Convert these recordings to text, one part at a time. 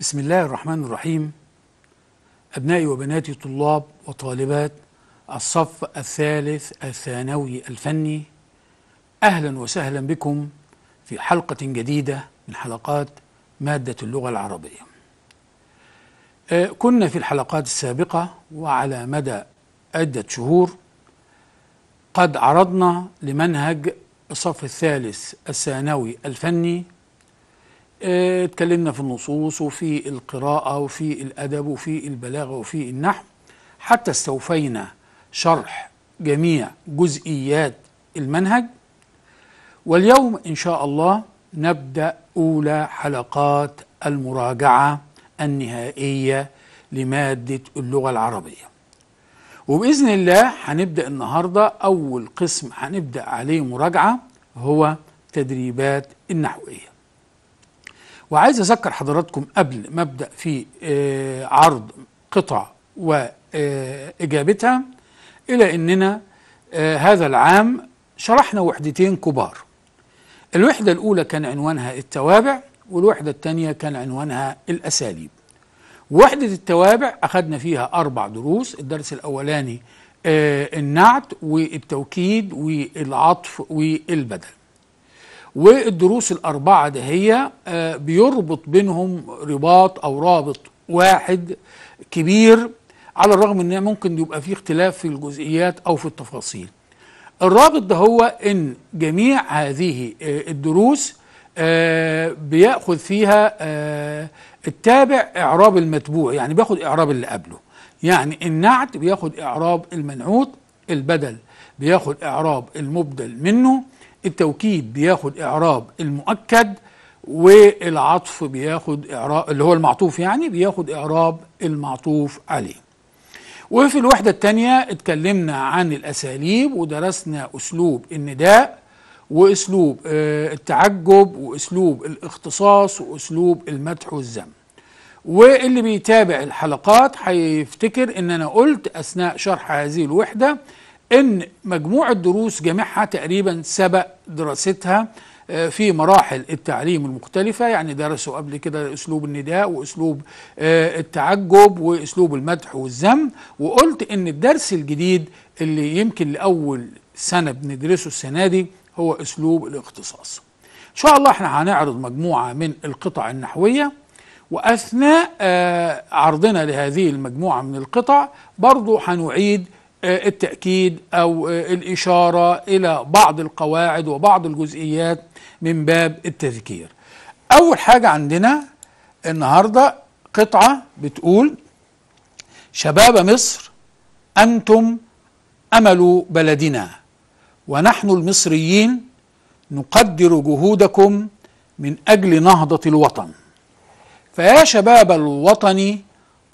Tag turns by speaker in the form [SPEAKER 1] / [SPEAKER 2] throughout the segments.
[SPEAKER 1] بسم الله الرحمن الرحيم أبنائي وبناتي طلاب وطالبات الصف الثالث الثانوي الفني أهلا وسهلا بكم في حلقة جديدة من حلقات مادة اللغة العربية آه، كنا في الحلقات السابقة وعلى مدى عدة شهور قد عرضنا لمنهج الصف الثالث الثانوي الفني اتكلمنا آه، في النصوص وفي القراءة وفي الأدب وفي البلاغة وفي النحو حتى استوفينا شرح جميع جزئيات المنهج واليوم إن شاء الله نبدأ أولى حلقات المراجعة النهائية لمادة اللغة العربية وبإذن الله هنبدأ النهاردة أول قسم هنبدأ عليه مراجعة هو تدريبات النحوية وعايز اذكر حضراتكم قبل ما ابدا في آه، عرض قطع واجابتها الى اننا آه، هذا العام شرحنا وحدتين كبار الوحده الاولى كان عنوانها التوابع والوحده الثانيه كان عنوانها الاساليب وحده التوابع اخذنا فيها اربع دروس الدرس الاولاني آه، النعت والتوكيد والعطف والبدل والدروس الأربعة ده هي آه، بيربط بينهم رباط أو رابط واحد كبير على الرغم ان ممكن يبقى فيه اختلاف في الجزئيات او في التفاصيل الرابط ده هو ان جميع هذه آه، الدروس آه، بياخذ فيها التابع اعراب المتبوع يعني بياخد اعراب اللي قبله يعني النعت بياخد اعراب المنعوت البدل بياخد اعراب المبدل منه التوكيد بياخد إعراب المؤكد والعطف بياخد إعراب اللي هو المعطوف يعني بياخد إعراب المعطوف عليه وفي الوحدة التانية اتكلمنا عن الأساليب ودرسنا أسلوب النداء وأسلوب آه، التعجب وأسلوب الاختصاص وأسلوب المدح والذم واللي بيتابع الحلقات هيفتكر ان انا قلت اثناء شرح هذه الوحده ان مجموع الدروس جميعها تقريبا سبق دراستها آه، في مراحل التعليم المختلفة يعني درسوا قبل كده أسلوب النداء وأسلوب آه، التعجب وأسلوب المدح والذم وقلت إن الدرس الجديد اللي يمكن لأول سنة بندرسه السنة دي هو أسلوب الاختصاص إن شاء الله احنا هنعرض مجموعة من القطع النحوية وأثناء آه، عرضنا لهذه المجموعة من القطع برضو هنعيد آه، التأكيد أو آه، الإشارة إلى بعض القواعد وبعض الجزئيات من باب التذكير أول حاجة عندنا النهاردة قطعة بتقول شباب مصر أنتم أمل بلدنا ونحن المصريين نقدر جهودكم من أجل نهضة الوطن فيا شباب الوطن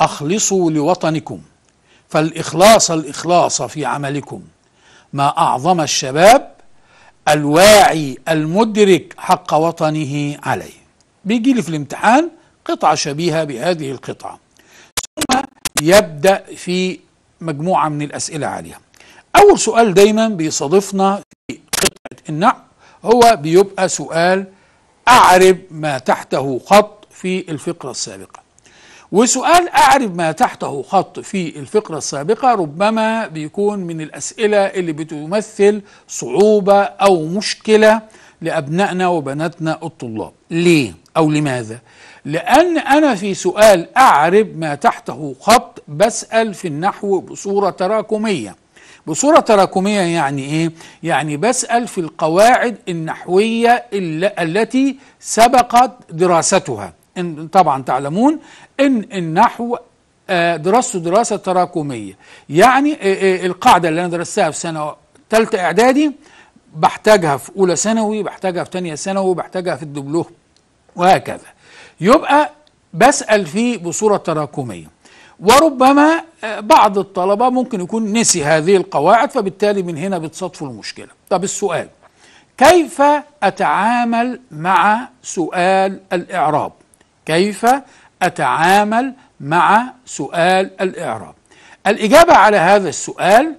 [SPEAKER 1] أخلصوا لوطنكم فالإخلاص الإخلاص في عملكم ما أعظم الشباب الواعي المدرك حق وطنه عليه بيجي لي في الامتحان قطعة شبيهة بهذه القطعة ثم يبدأ في مجموعة من الأسئلة عليها أول سؤال دايما بيصادفنا في قطعة النحو هو بيبقى سؤال أعرب ما تحته خط في الفقرة السابقة وسؤال أعرف ما تحته خط في الفقرة السابقة ربما بيكون من الأسئلة اللي بتمثل صعوبة أو مشكلة لأبنائنا وبناتنا الطلاب ليه أو لماذا؟ لأن أنا في سؤال أعرف ما تحته خط بسأل في النحو بصورة تراكمية بصورة تراكمية يعني إيه؟ يعني بسأل في القواعد النحوية التي سبقت دراستها طبعا تعلمون إن النحو آه، دراسته دراسة تراكمية يعني آه، آه، القاعدة اللي أنا درستها في سنة ثالثه إعدادي بحتاجها في أولى ثانوي بحتاجها في ثانيه ثانوي بحتاجها في الدبلوم وهكذا يبقى بسأل فيه بصورة تراكمية وربما بعض الطلبة ممكن يكون نسي هذه القواعد فبالتالي من هنا بتصادفوا المشكلة طب السؤال كيف أتعامل مع سؤال الإعراب كيف أتعامل مع سؤال الإعراب الإجابة على هذا السؤال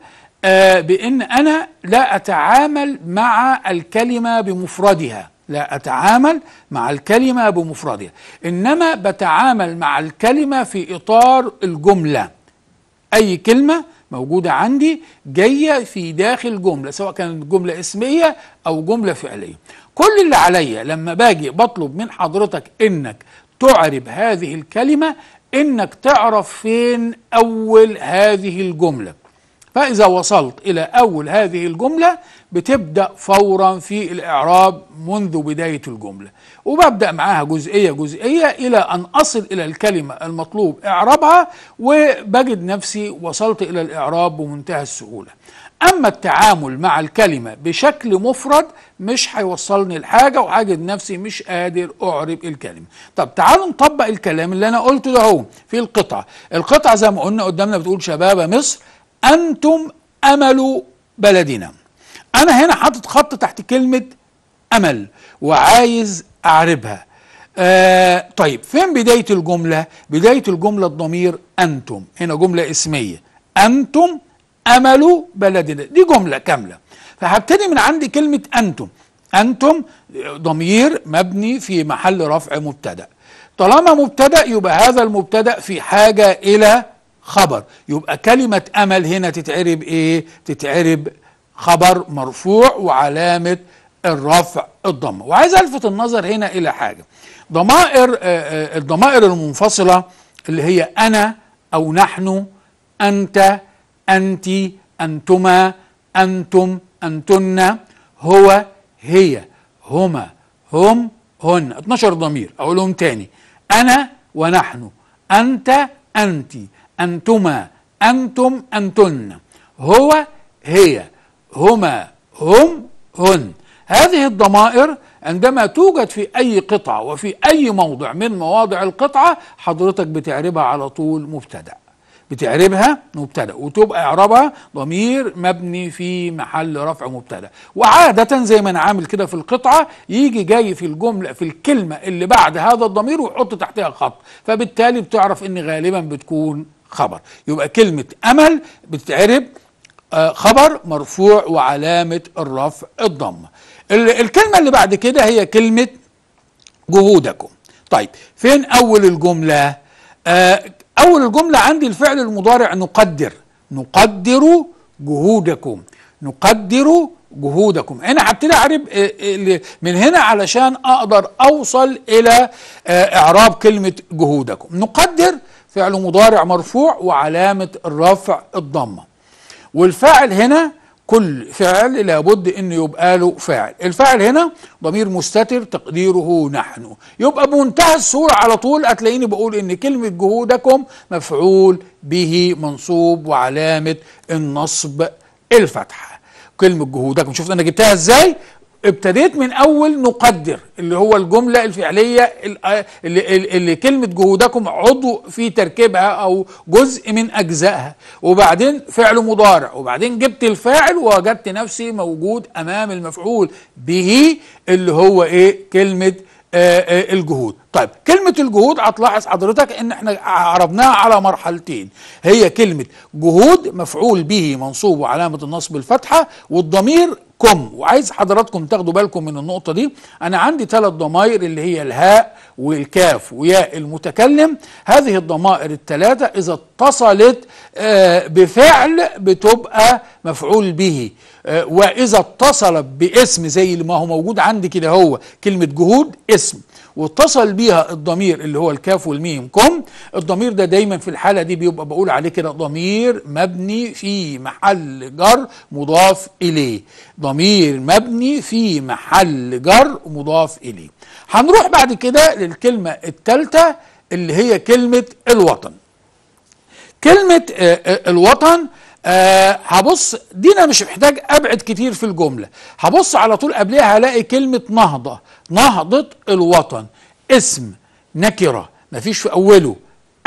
[SPEAKER 1] آه، بأن أنا لا أتعامل مع الكلمة بمفردها لا أتعامل مع الكلمة بمفردها إنما بتعامل مع الكلمة في إطار الجملة أي كلمة موجودة عندي جاية في داخل جملة سواء كانت جملة اسمية أو جملة فعلية كل اللي عليا لما باجي بطلب من حضرتك إنك تعرب هذه الكلمة إنك تعرف فين أول هذه الجملة فإذا وصلت إلى أول هذه الجملة بتبدأ فورا في الإعراب منذ بداية الجملة وببدأ معاها جزئية جزئية إلى أن أصل إلى الكلمة المطلوب إعرابها وبجد نفسي وصلت إلى الإعراب بمنتهى السهولة أما التعامل مع الكلمة بشكل مفرد مش هيوصلني لحاجة وهجد نفسي مش قادر أعرب الكلمة طب تعالوا نطبق الكلام اللي أنا قلته ده اهو في القطعة القطعة زي ما قلنا قدامنا بتقول شباب مصر أنتم أمل بلدنا أنا هنا حاطط خط تحت كلمة أمل وعايز أعربها آه طيب فين بداية الجملة؟ بداية الجملة الضمير أنتم هنا جملة اسمية أنتم امل بلدنا دي جمله كامله فهبتدي من عندي كلمه انتم انتم ضمير مبني في محل رفع مبتدا طالما مبتدا يبقى هذا المبتدا في حاجه الى خبر يبقى كلمه امل هنا تتعرب ايه تتعرب خبر مرفوع وعلامه الرفع الضمه وعايز الفت النظر هنا الى حاجه ضمائر آه، آه، الضمائر المنفصله اللي هي انا او نحن انت أنت أنتما أنتم أنتن هو هي هما هم هن 12 ضمير أقولهم تاني أنا ونحن أنت أنت أنتما أنتم أنتن هو هي هما هم هن هذه الضمائر عندما توجد في أي قطعة وفي أي موضع من مواضع القطعة حضرتك بتعربها على طول مبتدأ بتعربها مبتدا وتبقى اعرابها ضمير مبني في محل رفع مبتدا وعاده زي ما انا عامل كده في القطعه يجي جاي في الجمله في الكلمه اللي بعد هذا الضمير ويحط تحتها خط فبالتالي بتعرف ان غالبا بتكون خبر يبقى كلمه امل بتتعرب آه، خبر مرفوع وعلامه الرفع الضمه الكلمه اللي بعد كده هي كلمه جهودكم طيب فين اول الجمله آه أول الجملة عندي الفعل المضارع نقدر نقدر جهودكم نقدر جهودكم انا هبتدي اعرب من هنا علشان اقدر اوصل الى آه، اعراب كلمه جهودكم نقدر فعل مضارع مرفوع وعلامه الرفع الضمه والفاعل هنا كل فعل لابد ان يبقى له فاعل الفاعل هنا ضمير مستتر تقديره نحن يبقى بمنتهى الصورة على طول هتلاقيني بقول ان كلمة جهودكم مفعول به منصوب وعلامة النصب الفتحة كلمة جهودكم شفت انا جبتها ازاي ابتديت من اول نقدر اللي هو الجمله الفعليه آه، اللي, اللي كلمه جهودكم عضو في تركيبها او جزء من اجزائها وبعدين فعل مضارع وبعدين جبت الفاعل ووجدت نفسي موجود امام المفعول به اللي هو ايه كلمه آه، آه، الجهود طيب كلمة الجهود هتلاحظ حضرتك ان احنا عربناها على مرحلتين هي كلمة جهود مفعول به منصوب وعلامة النصب الفتحة والضمير كم وعايز حضراتكم تاخدوا بالكم من النقطه دي انا عندي ثلاث ضمائر اللي هي الهاء والكاف وياء المتكلم هذه الضمائر الثلاثه اذا اتصلت آه، بفعل بتبقى مفعول به آه، واذا اتصلت باسم زي ما هو موجود عندي كده هو كلمه جهود اسم واتصل بيها الضمير اللي هو الكاف والميم كم الضمير ده دايما في الحالة دي بيبقى بقول عليه كده ضمير مبني في محل جر مضاف إليه ضمير مبني في محل جر مضاف إليه هنروح بعد كده للكلمة الثالثة اللي هي كلمة الوطن كلمة آه، آه، الوطن أه هبص دي انا مش محتاج ابعد كتير في الجمله هبص على طول قبلها هلاقي كلمه نهضه نهضه الوطن اسم نكره مفيش في اوله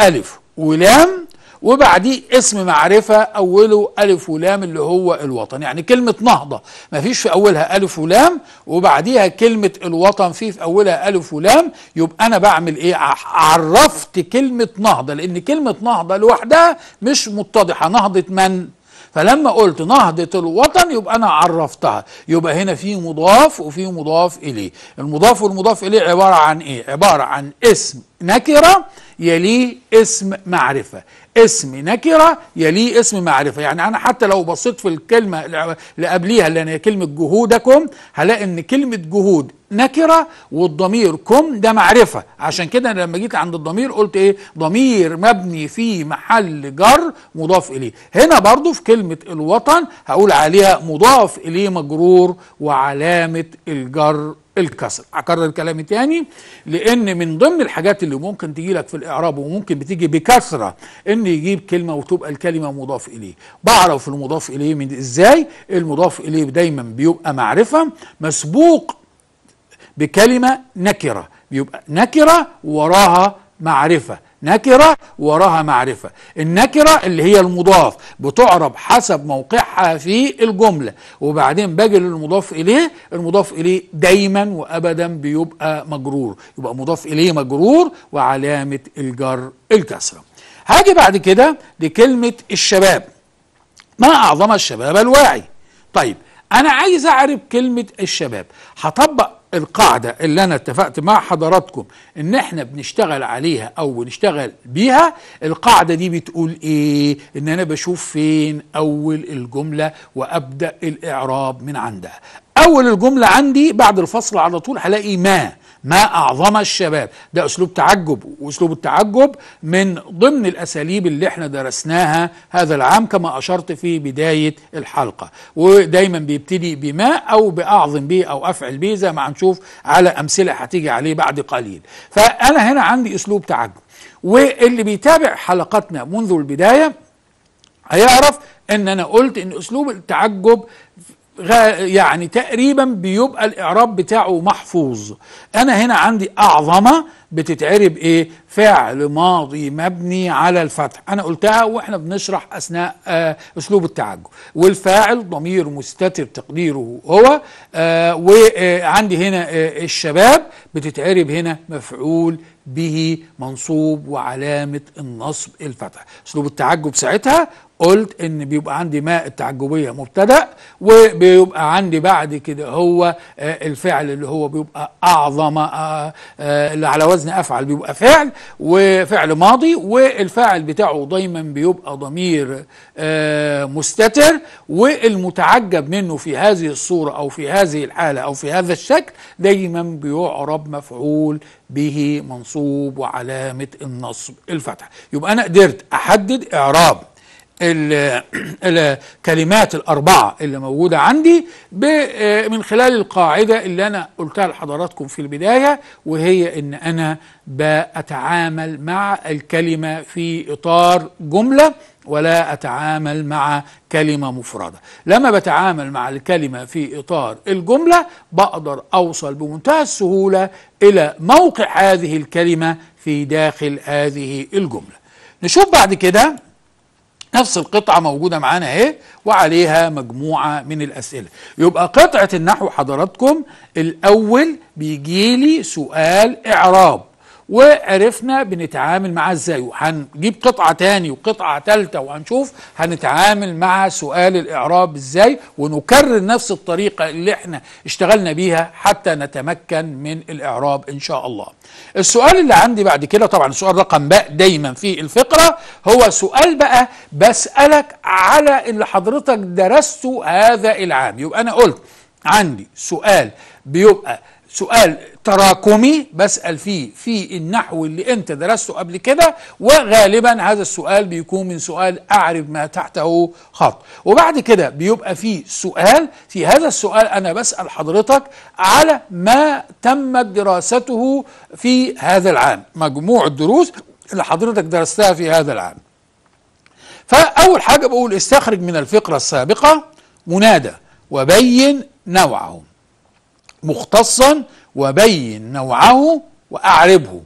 [SPEAKER 1] الف ولام وبعديه اسم معرفة أوله ألف ولام اللي هو الوطن يعني كلمة نهضة ما فيش في أولها ألف ولام وبعديها كلمة الوطن فيه في أولها ألف ولام يبقى أنا بعمل إيه عرفت كلمة نهضة لأن كلمة نهضة لوحدها مش متضحة نهضة من؟ فلما قلت نهضة الوطن يبقى أنا عرفتها يبقى هنا في مضاف وفي مضاف إليه المضاف والمضاف إليه عبارة عن إيه؟ عبارة عن اسم نكرة يليه اسم معرفة اسم نكرة يليه اسم معرفة يعني أنا حتى لو بصيت في الكلمة اللي قبليها اللي هي كلمة جهودكم هلاقي إن كلمة جهود نكرة والضمير كم ده معرفة عشان كده أنا لما جيت عند الضمير قلت إيه ضمير مبني في محل جر مضاف إليه هنا برضو في كلمة الوطن هقول عليها مضاف إليه مجرور وعلامة الجر الكسر هكرر كلامي تاني لان من ضمن الحاجات اللي ممكن تجي لك في الاعراب وممكن بتيجي بكثره ان يجيب كلمه وتبقى الكلمه مضاف اليه بعرف المضاف اليه من ازاي المضاف اليه دايما بيبقى معرفه مسبوق بكلمة نكرة بيبقى نكرة وراها معرفة نكرة وراها معرفة النكرة اللي هي المضاف بتعرب حسب موقعها في الجملة وبعدين باجي للمضاف إليه المضاف إليه دايما وأبدا بيبقى مجرور يبقى مضاف إليه مجرور وعلامة الجر الكسرة هاجي بعد كده لكلمة الشباب ما أعظم الشباب الواعي طيب أنا عايز أعرف كلمة الشباب هطبق القاعدة اللي أنا اتفقت مع حضراتكم إن إحنا بنشتغل عليها أو بنشتغل بيها القاعدة دي بتقول إيه؟ إن أنا بشوف فين أول الجملة وأبدأ الإعراب من عندها أول الجملة عندي بعد الفصل على طول هلاقي ما ما أعظم الشباب ده أسلوب تعجب وأسلوب التعجب من ضمن الأساليب اللي احنا درسناها هذا العام كما أشرت في بداية الحلقة ودايما بيبتدي بما أو بأعظم به أو أفعل به زي ما هنشوف على أمثلة هتيجي عليه بعد قليل فأنا هنا عندي أسلوب تعجب واللي بيتابع حلقاتنا منذ البداية هيعرف ان انا قلت ان اسلوب التعجب يعني تقريبا بيبقى الاعراب بتاعه محفوظ انا هنا عندي اعظمه بتتعرب ايه فعل ماضي مبني على الفتح انا قلتها واحنا بنشرح اثناء آه اسلوب التعجب والفاعل ضمير مستتر تقديره هو آه وعندي آه، هنا آه الشباب بتتعرب هنا مفعول به منصوب وعلامه النصب الفتح اسلوب التعجب ساعتها قلت ان بيبقى عندي ماء التعجبيه مبتدا وبيبقى عندي بعد كده هو آه، الفعل اللي هو بيبقى اعظم آه، آه، اللي على وزن افعل بيبقى فعل وفعل ماضي والفاعل بتاعه دايما بيبقى ضمير مستتر والمتعجب منه في هذه الصوره او في هذه الحاله او في هذا الشكل دايما بيعرب مفعول به منصوب وعلامه النصب الفتح يبقى انا قدرت احدد اعراب الكلمات الأربعة اللي موجودة عندي آه، من خلال القاعدة اللي أنا قلتها لحضراتكم في البداية وهي إن أنا بأتعامل مع الكلمة في إطار جملة ولا أتعامل مع كلمة مفردة لما بتعامل مع الكلمة في إطار الجملة بقدر أوصل بمنتهى السهولة إلى موقع هذه الكلمة في داخل هذه الجملة نشوف بعد كده نفس القطعة موجودة معانا اهي وعليها مجموعة من الأسئلة يبقى قطعة النحو حضراتكم الأول بيجيلي سؤال إعراب وعرفنا بنتعامل معاه ازاي وهنجيب قطعه تاني وقطعه تالته وهنشوف هنتعامل مع سؤال الاعراب ازاي ونكرر نفس الطريقه اللي احنا اشتغلنا بيها حتى نتمكن من الاعراب ان شاء الله. السؤال اللي عندي بعد كده طبعا السؤال رقم باء دايما في الفقره هو سؤال بقى بسالك على اللي حضرتك درسته هذا العام يبقى انا قلت عندي سؤال بيبقى سؤال تراكمي بسأل فيه في النحو اللي انت درسته قبل كده وغالبا هذا السؤال بيكون من سؤال اعرف ما تحته خط وبعد كده بيبقى في سؤال في هذا السؤال انا بسأل حضرتك على ما تمت دراسته في هذا العام مجموع الدروس اللي حضرتك درستها في هذا العام فأول حاجة بقول استخرج من الفقرة السابقة منادى وبين نوعه مختصا وبين نوعه وأعربه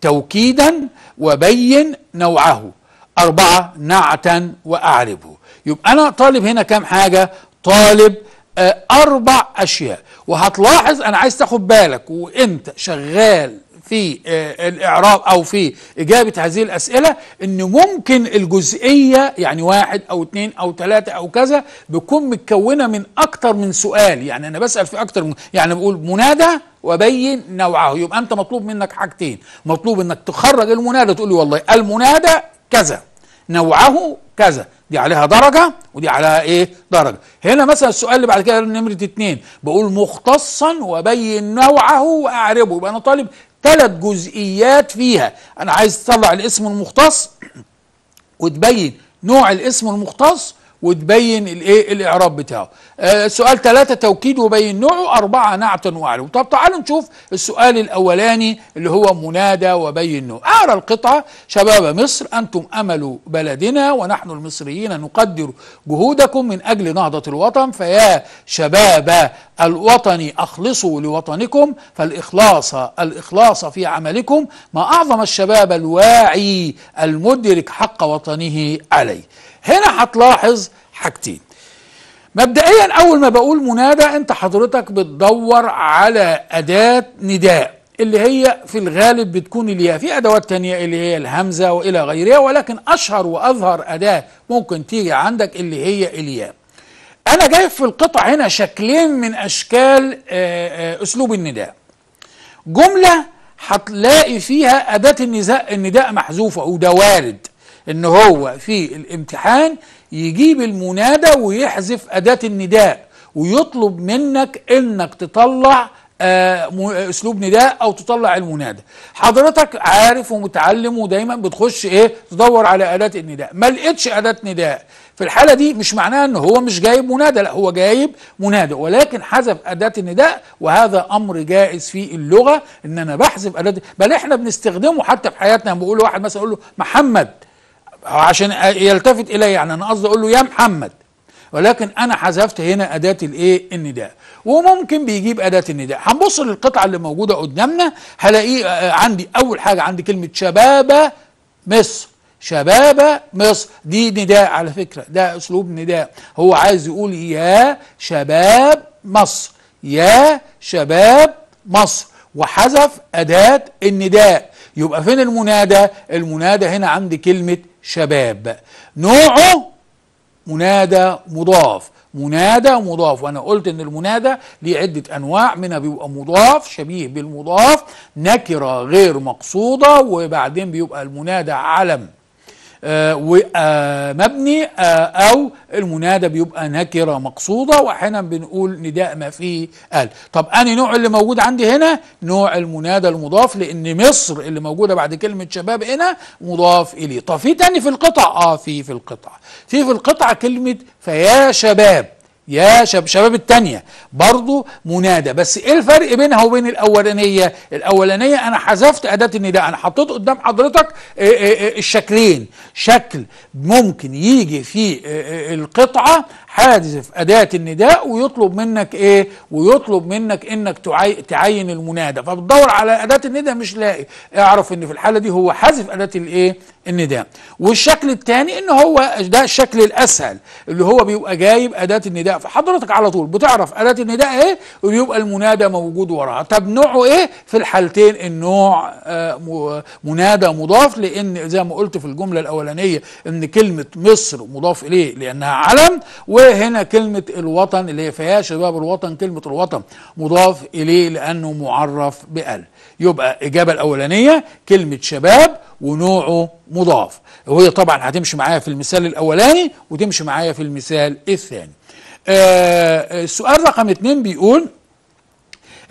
[SPEAKER 1] توكيدا وبين نوعه أربعة نعتا وأعربه يبقى أنا طالب هنا كام حاجة طالب آه، أربع أشياء وهتلاحظ أنا عايز تاخد بالك وأنت شغال في آه، الإعراب أو في إجابة هذه الأسئلة أن ممكن الجزئية يعني واحد أو اثنين أو ثلاثة أو كذا بتكون متكونة من اكثر من سؤال يعني أنا بسأل في اكثر من يعني بقول منادى وبين نوعه يبقى أنت مطلوب منك حاجتين مطلوب أنك تخرج المنادى تقول لي والله المنادى كذا نوعه كذا دي عليها درجة ودي عليها ايه درجة هنا مثلا السؤال اللي بعد كده نمرة اتنين بقول مختصا وبين نوعه واعربه يبقى انا طالب ثلاث جزئيات فيها انا عايز تطلع الاسم المختص وتبين نوع الاسم المختص وتبين الايه الاعراب بتاعه آه سؤال ثلاثة توكيد وبين نوعه أربعة نعت وعلو طب تعالوا نشوف السؤال الأولاني اللي هو منادى وبين نوعه أعرى القطعة شباب مصر أنتم أمل بلدنا ونحن المصريين نقدر جهودكم من أجل نهضة الوطن فيا شباب الوطن أخلصوا لوطنكم فالإخلاص الإخلاص في عملكم ما أعظم الشباب الواعي المدرك حق وطنه عليه هنا هتلاحظ حاجتين مبدئيا اول ما بقول منادى انت حضرتك بتدور على اداه نداء اللي هي في الغالب بتكون الياء في ادوات تانية اللي هي الهمزه والى غيرها ولكن اشهر واظهر اداه ممكن تيجي عندك اللي هي الياء انا جايب في القطع هنا شكلين من اشكال آه، آه، اسلوب النداء جمله هتلاقي فيها اداه النداء النداء محذوفه وده وارد ان هو في الامتحان يجيب المنادى ويحذف اداه النداء ويطلب منك انك تطلع آه، اسلوب نداء او تطلع المنادى حضرتك عارف ومتعلم ودايما بتخش ايه تدور على اداه النداء ما لقيتش اداه نداء في الحاله دي مش معناها ان هو مش جايب منادى لا هو جايب منادى ولكن حذف اداه النداء وهذا امر جائز في اللغه ان انا بحذف اداه بل احنا بنستخدمه حتى في حياتنا بقول لواحد مثلا اقول له محمد عشان يلتفت الي يعني انا قصدي اقول له يا محمد ولكن انا حذفت هنا اداه الايه النداء وممكن بيجيب اداه النداء هنبص للقطعه اللي موجوده قدامنا هلاقيه آه، آه، عندي اول حاجه عندي كلمه شباب مصر شباب مصر دي نداء على فكره ده اسلوب نداء هو عايز يقول يا شباب مصر يا شباب مصر وحذف اداه النداء يبقى فين المنادى المنادى هنا عندي كلمه شباب نوعه منادى مضاف منادى مضاف وانا قلت ان المنادى ليه عده انواع منها بيبقى مضاف شبيه بالمضاف نكره غير مقصوده وبعدين بيبقى المنادى علم آه، ومبني آه، آه، او المنادى بيبقى نكره مقصوده واحيانا بنقول نداء ما فيه ال طب انهي نوع اللي موجود عندي هنا نوع المنادى المضاف لان مصر اللي موجوده بعد كلمه شباب هنا مضاف اليه طب في تاني في القطع اه في في القطع في في القطع كلمه فيا شباب يا شباب التانية برضو منادى بس ايه الفرق بينها وبين الاولانية الاولانية انا حذفت اداة النداء انا حطيت قدام حضرتك آه، آه، آه، الشكلين شكل ممكن يجي في القطعة حاذف أداة النداء ويطلب منك إيه ويطلب منك إنك تعين المنادى فبتدور على أداة النداء مش لاقي اعرف إن في الحالة دي هو حذف أداة الإيه النداء والشكل الثاني إن هو ده الشكل الأسهل اللي هو بيبقى جايب أداة النداء فحضرتك على طول بتعرف أداة النداء إيه وبيبقى المنادى موجود وراها طب نوعه إيه في الحالتين النوع آه منادى مضاف لأن زي ما قلت في الجملة الأولانية إن كلمة مصر مضاف إليه لأنها علم و وهنا إيه كلمة الوطن اللي هي فيها شباب الوطن كلمة الوطن مضاف إليه لأنه معرف بأل يبقى إجابة الأولانية كلمة شباب ونوعه مضاف وهي طبعا هتمشي معايا في المثال الأولاني وتمشي معايا في المثال الثاني آه السؤال آه، رقم اتنين بيقول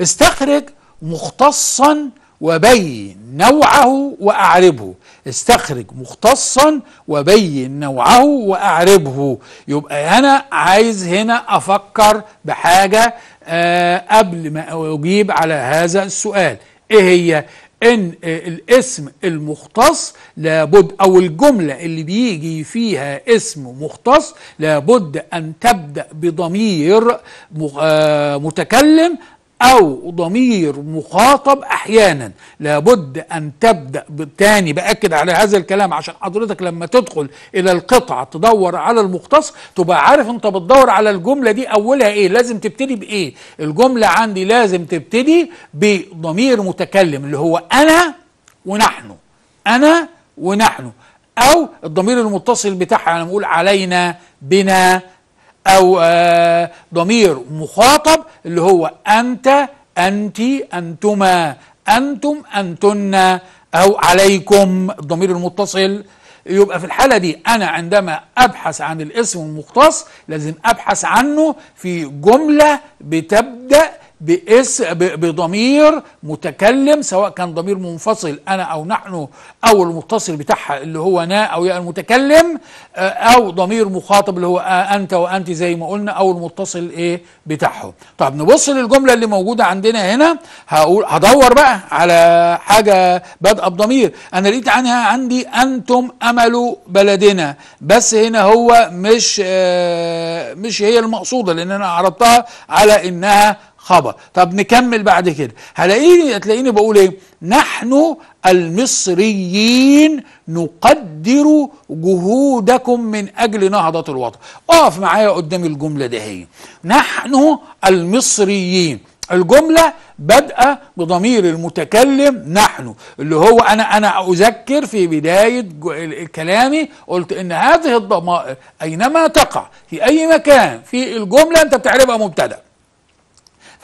[SPEAKER 1] استخرج مختصا وبين نوعه وأعربه استخرج مختصا وبين نوعه وأعربه يبقى أنا عايز هنا أفكر بحاجة آه قبل ما أجيب على هذا السؤال إيه هي ان آه، الاسم المختص لابد او الجمله اللي بيجي فيها اسم مختص لابد ان تبدا بضمير آه، متكلم أو ضمير مخاطب أحيانا لابد أن تبدأ تاني بأكد على هذا الكلام عشان حضرتك لما تدخل إلى القطعة تدور على المختص تبقى عارف أنت بتدور على الجملة دي أولها إيه لازم تبتدي بإيه الجملة عندي لازم تبتدي بضمير متكلم اللي هو أنا ونحن أنا ونحن أو الضمير المتصل بتاعها أنا بقول علينا بنا أو آه، ضمير مخاطب اللي هو أنت أنت أنتما أنتم أنتن أو عليكم الضمير المتصل يبقى في الحالة دي أنا عندما أبحث عن الاسم المختص لازم أبحث عنه في جملة بتبدأ باس بضمير متكلم سواء كان ضمير منفصل انا او نحن او المتصل بتاعها اللي هو نا او يا المتكلم آه، او ضمير مخاطب اللي هو آه، انت وانت زي ما قلنا او المتصل ايه بتاعه طب نبص للجمله اللي موجوده عندنا هنا هقول هدور بقى على حاجه بادئه بضمير انا لقيت عنها عندي انتم امل بلدنا بس هنا هو مش آه، مش هي المقصوده لان انا عرضتها على انها خبر طب نكمل بعد كده هلاقيني هتلاقيني بقول ايه نحن المصريين نقدر جهودكم من اجل نهضه الوطن اقف معايا قدام الجمله ده هي نحن المصريين الجملة بادئة بضمير المتكلم نحن اللي هو أنا أنا أذكر في بداية كلامي قلت إن هذه الضمائر أينما تقع في أي مكان في الجملة أنت بتعربها مبتدأ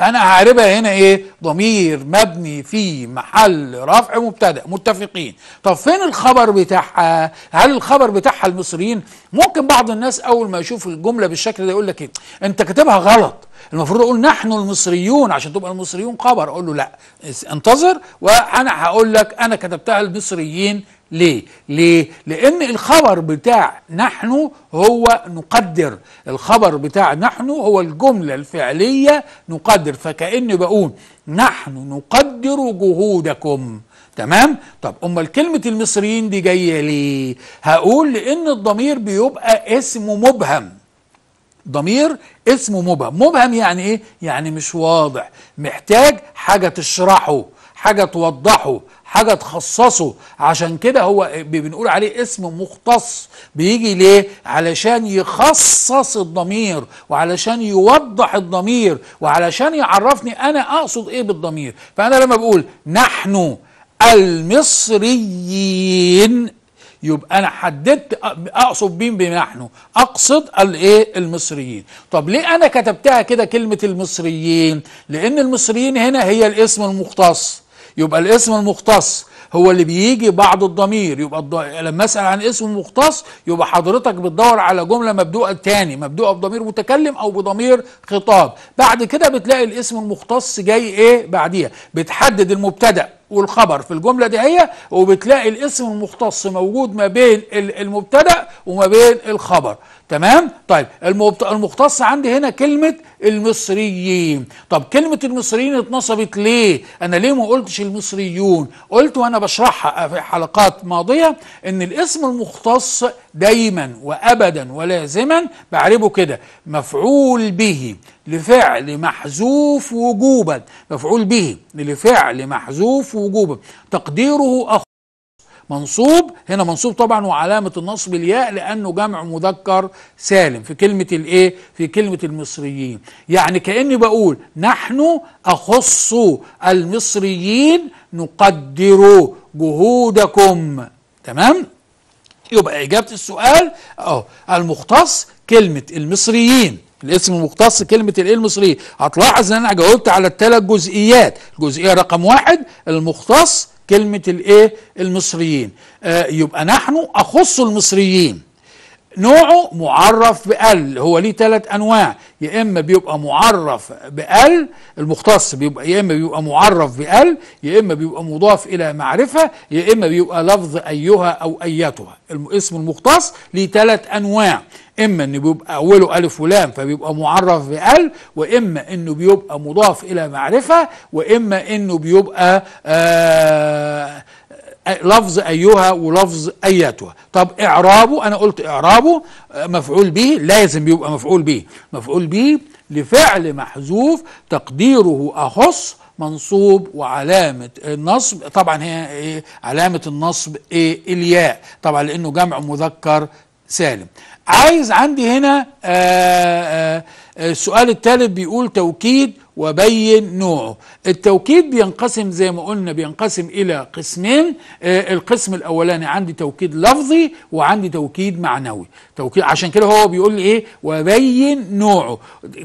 [SPEAKER 1] انا هعربها هنا ايه ضمير مبني في محل رفع مبتدا متفقين طب فين الخبر بتاعها هل الخبر بتاعها المصريين ممكن بعض الناس اول ما يشوف الجمله بالشكل ده يقول لك ايه انت كاتبها غلط المفروض اقول نحن المصريون عشان تبقى المصريون خبر اقول له لا انتظر وانا هقول لك انا كتبتها المصريين ليه؟ ليه؟ لأن الخبر بتاع نحن هو نقدر، الخبر بتاع نحن هو الجملة الفعلية نقدر، فكأني بقول نحن نقدر جهودكم. تمام؟ طب أمال كلمة المصريين دي جاية ليه؟ هقول لأن الضمير بيبقى اسمه مبهم. ضمير اسمه مبهم، مبهم يعني إيه؟ يعني مش واضح، محتاج حاجة تشرحه، حاجة توضحه، حاجه تخصصه عشان كده هو بنقول عليه اسم مختص بيجي ليه علشان يخصص الضمير وعلشان يوضح الضمير وعلشان يعرفني انا اقصد ايه بالضمير فانا لما بقول نحن المصريين يبقى انا حددت اقصد بين بنحن اقصد الايه المصريين طب ليه انا كتبتها كده كلمه المصريين لان المصريين هنا هي الاسم المختص يبقى الاسم المختص هو اللي بيجي بعد الضمير يبقى الض... لما اسال عن اسم مختص يبقى حضرتك بتدور على جمله مبدوءه تاني مبدوءه بضمير متكلم او بضمير خطاب بعد كده بتلاقي الاسم المختص جاي ايه بعديها بتحدد المبتدا والخبر في الجملة دي هي وبتلاقي الاسم المختص موجود ما بين المبتدأ وما بين الخبر تمام طيب المختص عندي هنا كلمة المصريين طب كلمة المصريين اتنصبت ليه انا ليه ما قلتش المصريون قلت وانا بشرحها في حلقات ماضية ان الاسم المختص دايما وابدا ولازما بعربه كده مفعول به لفعل محذوف وجوبا مفعول به لفعل محذوف وجوبا تقديره اخر منصوب هنا منصوب طبعا وعلامة النصب الياء لأنه جمع مذكر سالم في كلمة الإيه؟ في كلمة المصريين يعني كأني بقول نحن أخص المصريين نقدر جهودكم تمام؟ يبقى إجابة السؤال أهو المختص كلمة المصريين الاسم المختص كلمة الإيه المصريين هتلاحظ إن أنا جاوبت على الثلاث جزئيات الجزئية رقم واحد المختص كلمة الإيه المصريين آه يبقى نحن أخص المصريين نوعه معرف بال هو ليه ثلاث انواع يا اما بيبقى معرف بال المختص بيبقى يا اما بيبقى معرف بال يا اما بيبقى مضاف الى معرفه يا اما بيبقى لفظ ايها او ايتها الاسم المختص ليه ثلاث انواع اما انه بيبقى اوله الف ولام فبيبقى معرف بال واما انه بيبقى مضاف الى معرفه واما انه بيبقى آه لفظ أيها ولفظ أيتها طب إعرابه أنا قلت إعرابه آه، مفعول به لازم يبقى مفعول به مفعول به لفعل محذوف تقديره أخص منصوب وعلامة النصب طبعا هي إيه علامة النصب إيه الياء طبعا لأنه جمع مذكر سالم عايز عندي هنا آآ آه، آآ آه، السؤال الثالث بيقول توكيد وبين نوعه التوكيد بينقسم زي ما قلنا بينقسم إلى قسمين آه، القسم الأولاني عندي توكيد لفظي وعندي توكيد معنوي توكيد عشان كده هو بيقول لي إيه وبين نوعه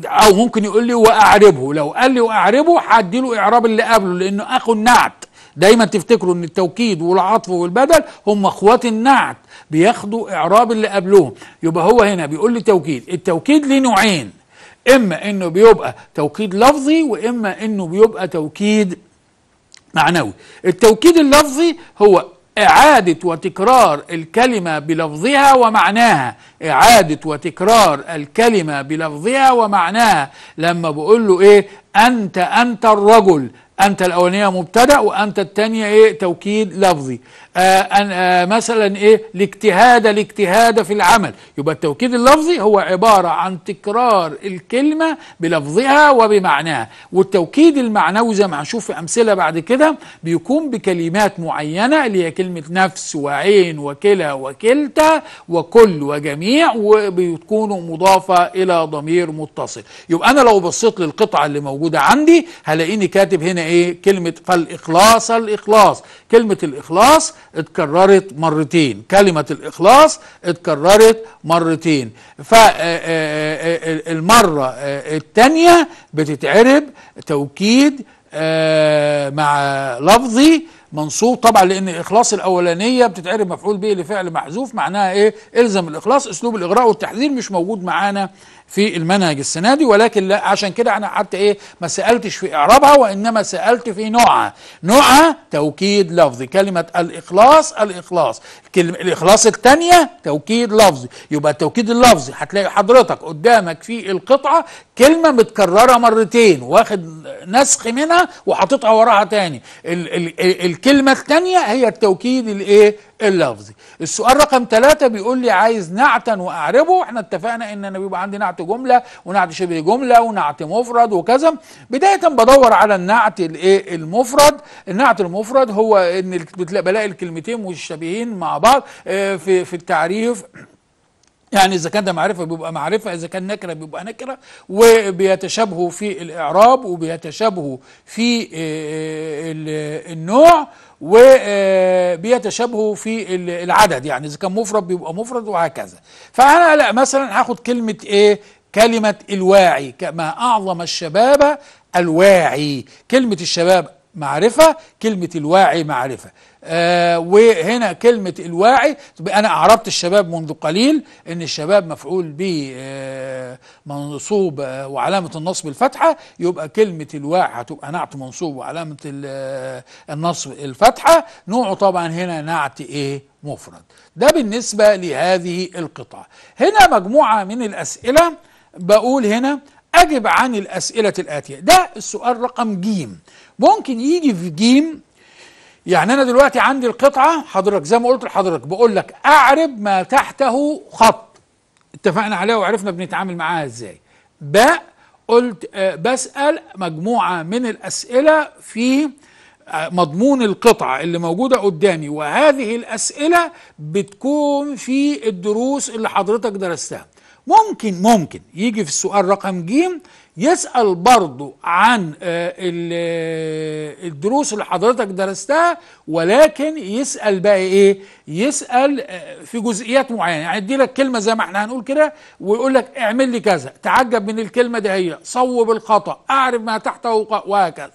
[SPEAKER 1] أو ممكن يقول لي وأعربه لو قال لي وأعربه هدي له إعراب اللي قبله لأنه أخو النعت دايما تفتكروا ان التوكيد والعطف والبدل هم اخوات النعت بياخدوا اعراب اللي قبلهم يبقى هو هنا بيقول لي توكيد التوكيد ليه نوعين اما انه بيبقى توكيد لفظي واما انه بيبقى توكيد معنوي التوكيد اللفظي هو إعادة وتكرار الكلمة بلفظها ومعناها إعادة وتكرار الكلمة بلفظها ومعناها لما بقول له إيه أنت أنت الرجل أنت الأولانية مبتدأ وأنت الثانية إيه توكيد لفظي آه آه مثلا إيه الاجتهاد الاجتهاد في العمل يبقى التوكيد اللفظي هو عبارة عن تكرار الكلمة بلفظها وبمعناها والتوكيد المعنوي زي ما هنشوف في أمثلة بعد كده بيكون بكلمات معينة اللي هي كلمة نفس وعين وكلا وكلتا وكل وجميع وبتكونوا مضافة إلى ضمير متصل يبقى أنا لو بصيت للقطعة اللي موجودة عندي هلاقيني كاتب هنا ايه كلمة فالإخلاص الإخلاص كلمة الإخلاص اتكررت مرتين كلمة الإخلاص اتكررت مرتين فالمرة آه، آه، آه، الثانية بتتعرب توكيد مع لفظي منصوب طبعا لان الاخلاص الاولانيه بتتعرف مفعول به لفعل محذوف معناها ايه الزم الاخلاص اسلوب الاغراء والتحذير مش موجود معانا في المنهج السنة دي ولكن لا عشان كده أنا حتى إيه ما سألتش في إعرابها وإنما سألت في نوعها نوعها توكيد لفظي كلمة الإخلاص الإخلاص الإخلاص الثانية توكيد لفظي يبقى التوكيد اللفظي هتلاقي حضرتك قدامك في القطعة كلمة متكررة مرتين واخد نسخ منها وحاططها وراها تاني ال ال الكلمة الثانية هي التوكيد الإيه اللفظي السؤال رقم ثلاثة بيقول لي عايز نعتا واعربه احنا اتفقنا ان انا بيبقى عندي نعت جملة ونعت شبه جملة ونعت مفرد وكذا بداية بدور على النعت الايه المفرد النعت المفرد هو ان بلاقي الكلمتين والشبيهين مع بعض آه، في في التعريف يعني اذا كان ده معرفه بيبقى معرفه اذا كان نكره بيبقى نكره وبيتشابهوا في الاعراب وبيتشابهوا في آه، آه، النوع وبيتشابهوا في العدد يعني اذا كان مفرد بيبقى مفرد وهكذا فانا لا مثلا هاخد كلمه ايه كلمه الواعي كما اعظم الشباب الواعي كلمه الشباب معرفة كلمة الواعي معرفة آه وهنا كلمة الواعي أنا أعربت الشباب منذ قليل أن الشباب مفعول به آه منصوب آه وعلامة النصب الفتحة يبقى كلمة الواعي هتبقى نعت منصوب وعلامة آه، النصب الفتحة نوعه طبعا هنا نعت إيه مفرد ده بالنسبة لهذه القطعة هنا مجموعة من الأسئلة بقول هنا أجب عن الأسئلة الآتية ده السؤال رقم جيم ممكن يجي في جيم يعني أنا دلوقتي عندي القطعة حضرتك زي ما قلت لحضرتك بقول لك أعرب ما تحته خط اتفقنا عليه وعرفنا بنتعامل معاها إزاي باء قلت آه، بسأل مجموعة من الأسئلة في آه، مضمون القطعة اللي موجودة قدامي وهذه الأسئلة بتكون في الدروس اللي حضرتك درستها ممكن ممكن يجي في السؤال رقم ج يسأل برضو عن آه، آه، الدروس اللي حضرتك درستها ولكن يسأل بقى ايه يسأل آه، في جزئيات معينة يعني يدي لك كلمة زي ما احنا هنقول كده ويقول لك اعمل لي كذا تعجب من الكلمة دي هي صوب الخطأ اعرف ما تحته وهكذا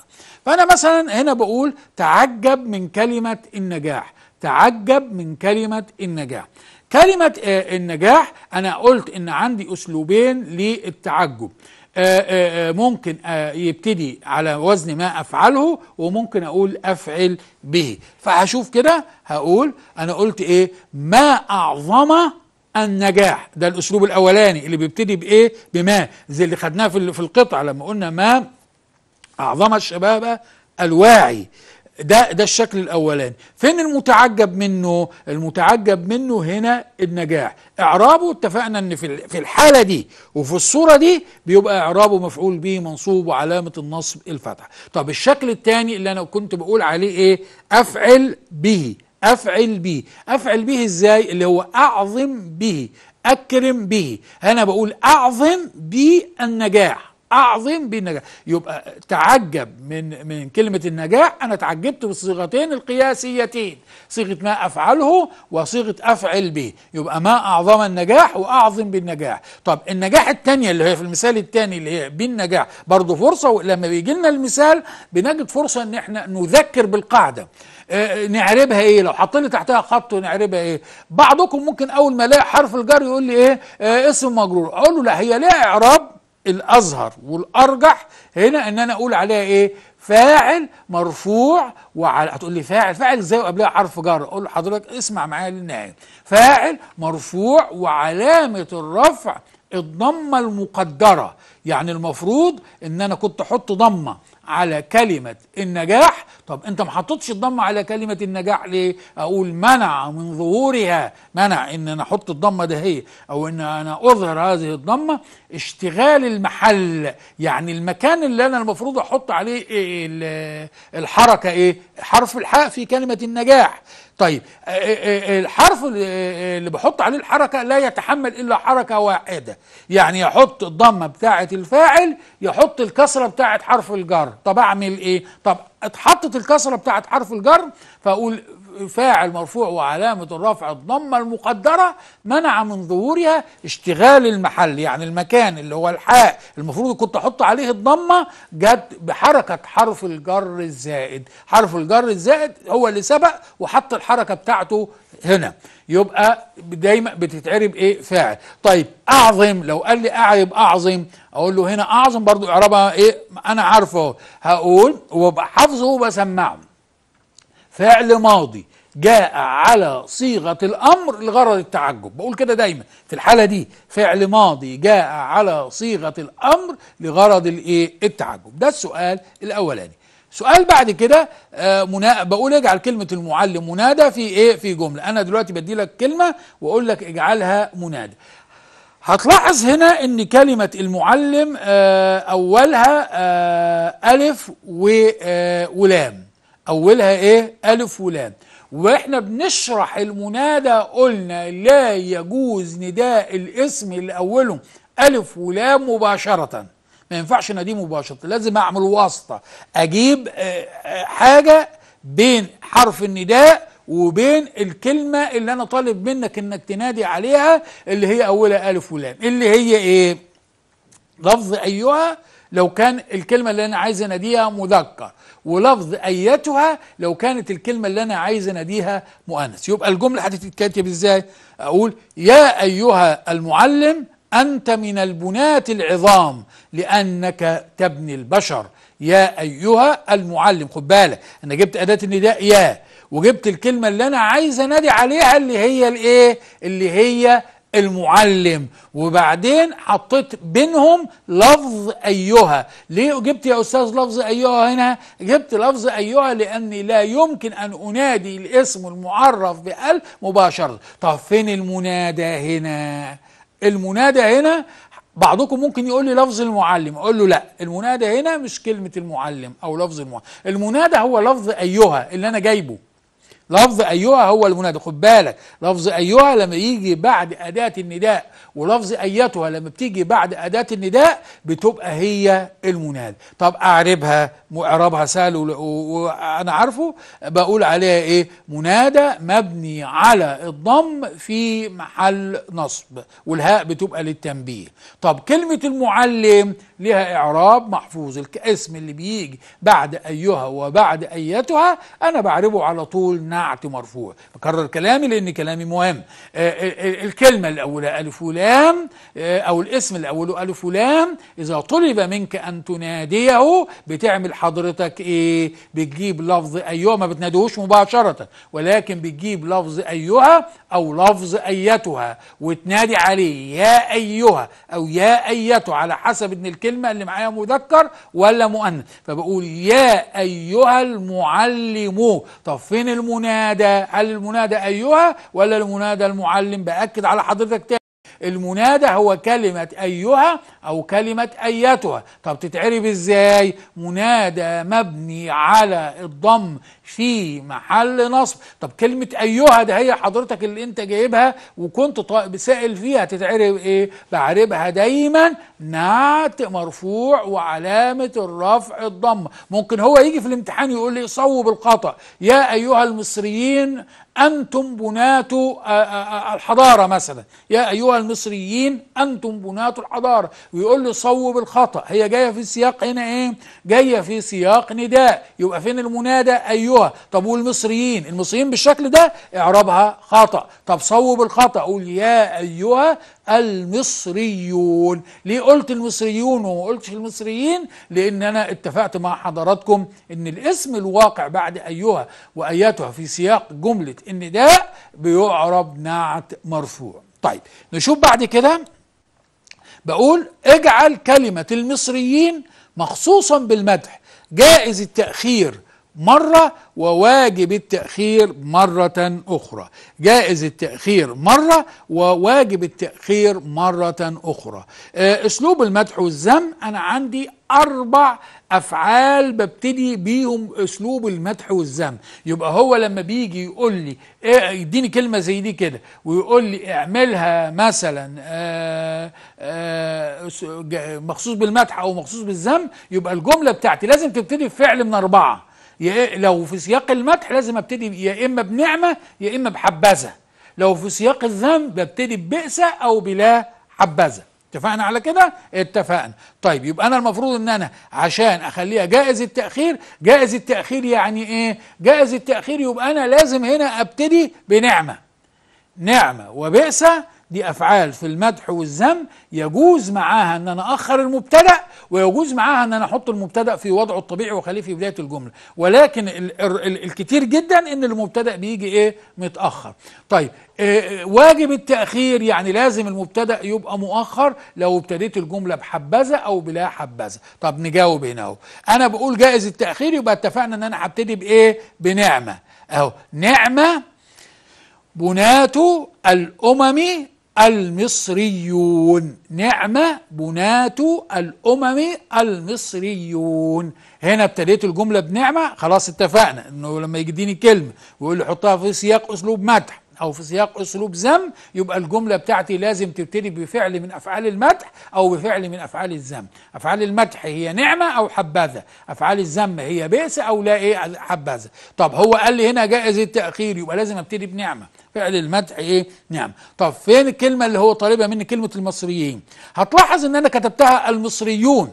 [SPEAKER 1] فأنا مثلا هنا بقول تعجب من كلمة النجاح تعجب من كلمة النجاح كلمة آه، النجاح أنا قلت إن عندي أسلوبين للتعجب آه، آه، ممكن يبتدي على وزن ما أفعله وممكن أقول أفعل به فهشوف كده هقول أنا قلت إيه ما أعظم النجاح ده الأسلوب الأولاني اللي بيبتدي بإيه بما زي اللي خدناه في القطع لما قلنا ما أعظم الشباب الواعي ده ده الشكل الاولاني فين المتعجب منه المتعجب منه هنا النجاح اعرابه اتفقنا ان في في الحاله دي وفي الصوره دي بيبقى اعرابه مفعول به منصوب وعلامه النصب الفتحه طب الشكل الثاني اللي انا كنت بقول عليه ايه افعل به افعل به افعل به ازاي اللي هو اعظم به اكرم به انا بقول اعظم بالنجاح اعظم بالنجاح يبقى تعجب من من كلمه النجاح انا تعجبت بالصيغتين القياسيتين صيغه ما افعله وصيغه افعل به يبقى ما اعظم النجاح واعظم بالنجاح طب النجاح الثانيه اللي هي في المثال الثاني اللي هي بالنجاح برضه فرصه لما بيجي لنا المثال بنجد فرصه ان احنا نذكر بالقاعده آه، نعربها ايه لو حطينا تحتها خط ونعربها ايه بعضكم ممكن اول ما الاقي حرف الجر يقول لي ايه آه، اسم مجرور اقول له لا هي ليها اعراب الأظهر والأرجح هنا إن أنا أقول عليها إيه فاعل مرفوع وعلى هتقول لي فاعل فاعل ازاي وقبلها حرف جر اقول لحضرتك اسمع معايا للنهايه فاعل مرفوع وعلامه الرفع الضمه المقدره يعني المفروض ان انا كنت احط ضمه على كلمة النجاح طب انت ما حطيتش الضمة على كلمة النجاح ليه اقول منع من ظهورها منع ان انا احط الضمة ده هي او ان انا اظهر هذه الضمة اشتغال المحل يعني المكان اللي انا المفروض احط عليه إيه الحركة ايه حرف الحاء في كلمة النجاح طيب آه، آه، آه، الحرف اللي بحط عليه الحركة لا يتحمل إلا حركة واحدة يعني يحط الضمة بتاعة الفاعل يحط الكسرة بتاعة حرف الجر طب أعمل إيه؟ طب اتحطت الكسره بتاعت حرف الجر فاقول فاعل مرفوع وعلامه الرفع الضمه المقدره منع من ظهورها اشتغال المحل يعني المكان اللي هو الحاء المفروض كنت احط عليه الضمه جت بحركه حرف الجر الزائد حرف الجر الزائد هو اللي سبق وحط الحركه بتاعته هنا يبقى دايما بتتعرب ايه فاعل طيب اعظم لو قال لي اعرب اعظم اقول له هنا اعظم برضو اعربها ايه انا عارفه هقول وبحفظه وبسمعه فعل ماضي جاء على صيغة الأمر لغرض التعجب بقول كده دايما في الحالة دي فعل ماضي جاء على صيغة الأمر لغرض الإيه؟ التعجب ده السؤال الأولاني سؤال بعد كده آه منا... بقول اجعل كلمه المعلم منادى في ايه في جمله انا دلوقتي بدي لك كلمه واقول لك اجعلها منادى هتلاحظ هنا ان كلمه المعلم آه اولها آه الف و آه، ولام اولها ايه الف ولام واحنا بنشرح المنادى قلنا لا يجوز نداء الاسم اللي اوله الف ولام مباشره ما ينفعش اناديه مباشره لازم اعمل واسطه اجيب آه، آه، حاجه بين حرف النداء وبين الكلمة اللي أنا طالب منك إنك تنادي عليها اللي هي أولها ألف ولام اللي هي إيه؟ لفظ أيها لو كان الكلمة اللي أنا عايز أناديها مذكر ولفظ أيتها لو كانت الكلمة اللي أنا عايز أناديها مؤنث يبقى الجملة هتتكتب إزاي؟ أقول يا أيها المعلم أنت من البناة العظام لأنك تبني البشر يا أيها المعلم خد بالك أنا جبت أداة النداء يا وجبت الكلمة اللي أنا عايز أنادي عليها اللي هي الإيه؟ اللي هي المعلم وبعدين حطيت بينهم لفظ أيها ليه جبت يا أستاذ لفظ أيها هنا جبت لفظ أيها لأني لا يمكن أن أنادي الاسم المعرف بأل مباشرة طب فين المنادى هنا المنادى هنا بعضكم ممكن يقول لي لفظ المعلم اقول له لا المنادى هنا مش كلمه المعلم او لفظ المعلم المنادى هو لفظ ايها اللي انا جايبه لفظ أيها هو المنادى خد بالك لفظ أيها لما يجي بعد أداة النداء ولفظ أيتها لما بتيجي بعد أداة النداء بتبقى هي المنادى طب أعربها إعرابها سهل وأنا عارفه بقول عليها إيه منادى مبني على الضم في محل نصب والهاء بتبقى للتنبيه طب كلمة المعلم لها إعراب محفوظ الاسم اللي بيجي بعد أيها وبعد أيتها أنا بعربه على طول نعت مرفوع بكرر كلامي لأن كلامي مهم آه، آه، آه، الكلمة الأولى ألف ولام أو الاسم الأول ألف ولام إذا طلب منك أن تناديه بتعمل حضرتك إيه بتجيب لفظ أيها ما بتناديهوش مباشرة ولكن بتجيب لفظ أيها أو لفظ أيتها وتنادي عليه يا أيها أو يا أيته على حسب إن الكلمة الكلمة اللي معايا مذكر ولا مؤنث فبقول يا أيها المعلم طب فين المنادى هل المنادى أيها ولا المنادى المعلم بأكد على حضرتك تاني المنادى هو كلمة أيها أو كلمة أيتها طب تتعرب إزاي منادى مبني على الضم في محل نصب طب كلمة أيها ده هي حضرتك اللي أنت جايبها وكنت سائل فيها تتعرب إيه بعربها دايما نعت مرفوع وعلامة الرفع الضم ممكن هو يجي في الامتحان يقول لي صوب الخطأ يا أيها المصريين أنتم بناة آه، آه، آه، الحضارة مثلا يا أيها المصريين أنتم بناة الحضارة ويقول له صوب الخطأ هي جاية في سياق هنا إيه جاية في سياق نداء يبقى فين المنادى أيها طب والمصريين المصريين بالشكل ده إعرابها خطأ طب صوب الخطأ قول يا أيها المصريون ليه قلت المصريون وما قلتش المصريين لان انا اتفقت مع حضراتكم ان الاسم الواقع بعد ايها واياتها في سياق جمله النداء بيعرب نعت مرفوع طيب نشوف بعد كده بقول اجعل كلمه المصريين مخصوصا بالمدح جائز التاخير مرة وواجب التأخير مرة أخرى جائز التأخير مرة وواجب التأخير مرة أخرى آه، أسلوب المدح والذم أنا عندي أربع أفعال ببتدي بيهم أسلوب المدح والذم يبقى هو لما بيجي يقول لي آه، يديني كلمة زي دي كده ويقول لي اعملها مثلا آه، مخصوص بالمدح أو مخصوص بالذم يبقى الجملة بتاعتي لازم تبتدي بفعل من أربعة لو في سياق المدح لازم ابتدي يا اما بنعمه يا اما بحبذا لو في سياق الذنب ببتدي ببئسه او بلا حبذا اتفقنا على كده اتفقنا طيب يبقى انا المفروض ان انا عشان اخليها جائز التاخير جائز التاخير يعني ايه جائز التاخير يبقى انا لازم هنا ابتدي بنعمه نعمه وبئسه دي أفعال في المدح والذم يجوز معاها أن أنا أخر المبتدأ ويجوز معاها أن أنا أحط المبتدأ في وضعه الطبيعي وأخليه في بداية الجملة ولكن ال ال ال الكتير جدا أن المبتدأ بيجي إيه متأخر طيب آه، آه، واجب التأخير يعني لازم المبتدأ يبقى مؤخر لو ابتديت الجملة بحبذا أو بلا حبذا طب نجاوب هنا أهو أنا بقول جائز التأخير يبقى اتفقنا أن أنا هبتدي بإيه بنعمة أهو نعمة بنات الأمم المصريون نعمة بناة الأمم المصريون هنا ابتديت الجملة بنعمة خلاص اتفقنا انه لما يجديني كلمة ويقول لي حطها في سياق اسلوب مدح أو في سياق أسلوب ذم يبقى الجملة بتاعتي لازم تبتدي بفعل من أفعال المدح أو بفعل من أفعال الذم أفعال المدح هي نعمة أو حبذا أفعال الذم هي بئس أو لا إيه حبذا طب هو قال لي هنا جائز التأخير يبقى لازم أبتدي بنعمة فعل المدح إيه نعم طب فين الكلمة اللي هو طالبها مني كلمة المصريين هتلاحظ إن أنا كتبتها المصريون